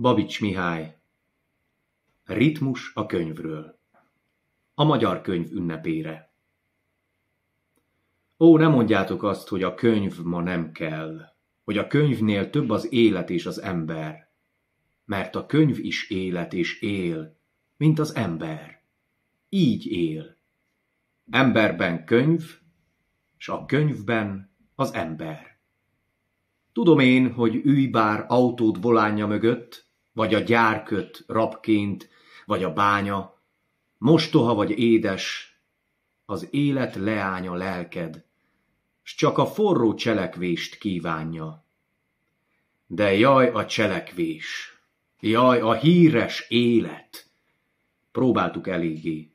Babics Mihály Ritmus a könyvről A magyar könyv ünnepére Ó, ne mondjátok azt, hogy a könyv ma nem kell, hogy a könyvnél több az élet és az ember, mert a könyv is élet és él, mint az ember. Így él. Emberben könyv, s a könyvben az ember. Tudom én, hogy ülj bár autód volánja mögött, vagy a gyárköt rabként, vagy a bánya, mostoha vagy édes, az élet leánya lelked, s csak a forró cselekvést kívánja. De jaj a cselekvés, jaj a híres élet! Próbáltuk eléggé,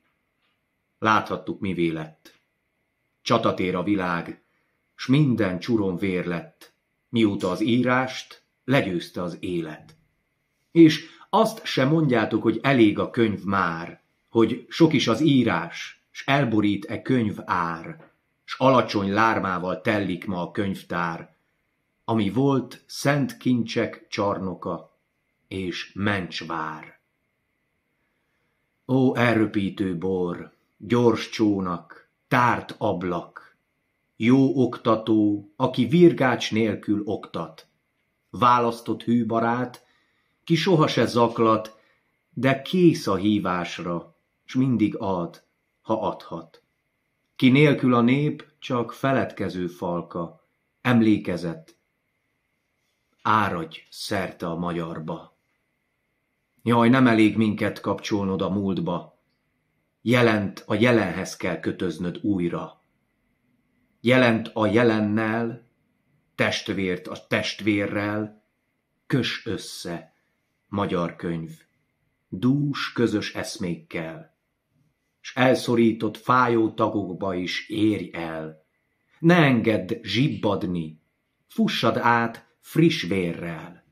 láthattuk mi vélet. Csatatér a világ, s minden csuron vér lett, mióta az írást legyőzte az élet. És azt se mondjátok, hogy elég a könyv már, hogy sok is az írás, s elborít e könyv ár, s alacsony lármával tellik ma a könyvtár, ami volt szent kincsek csarnoka és mencsvár. Ó, elröpítő bor, gyors csónak, tárt ablak, jó oktató, aki virgács nélkül oktat, választott hűbarát, ki soha se zaklat, de kész a hívásra, s mindig ad, ha adhat. Ki nélkül a nép csak feledkező falka, emlékezett, áradj szerte a magyarba. Jaj, nem elég minket kapcsolnod a múltba, jelent a jelenhez kell kötöznöd újra. Jelent a jelennel, testvért a testvérrel, kös össze, magyar könyv, dús közös eszmékkel, s elszorított fájó tagokba is érj el. Ne engedd zsibbadni, fussad át friss vérrel.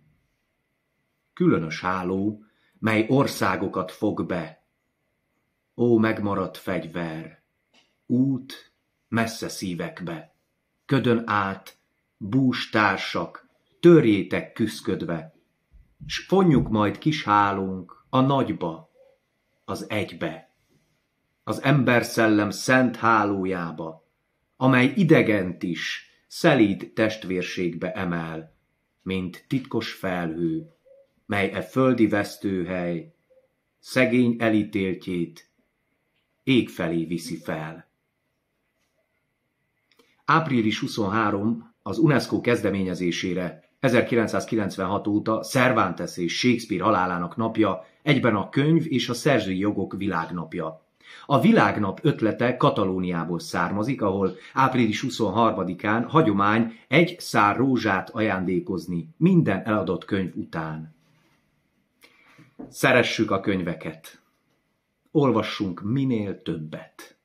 Különös háló, mely országokat fog be. Ó, megmaradt fegyver, út messze szívekbe, ködön át, bústársak, törjétek küszködve, s fonjuk majd kis hálunk a nagyba, az egybe, az ember szellem szent hálójába, amely idegent is szelíd testvérségbe emel, mint titkos felhő, mely e földi vesztőhely szegény elítéltjét ég felé viszi fel. Április 23 az UNESCO kezdeményezésére 1996 óta Cervantes és Shakespeare halálának napja egyben a könyv és a szerzői jogok világnapja. A világnap ötlete Katalóniából származik, ahol április 23-án hagyomány egy szár rózsát ajándékozni minden eladott könyv után. Szeressük a könyveket! Olvassunk minél többet!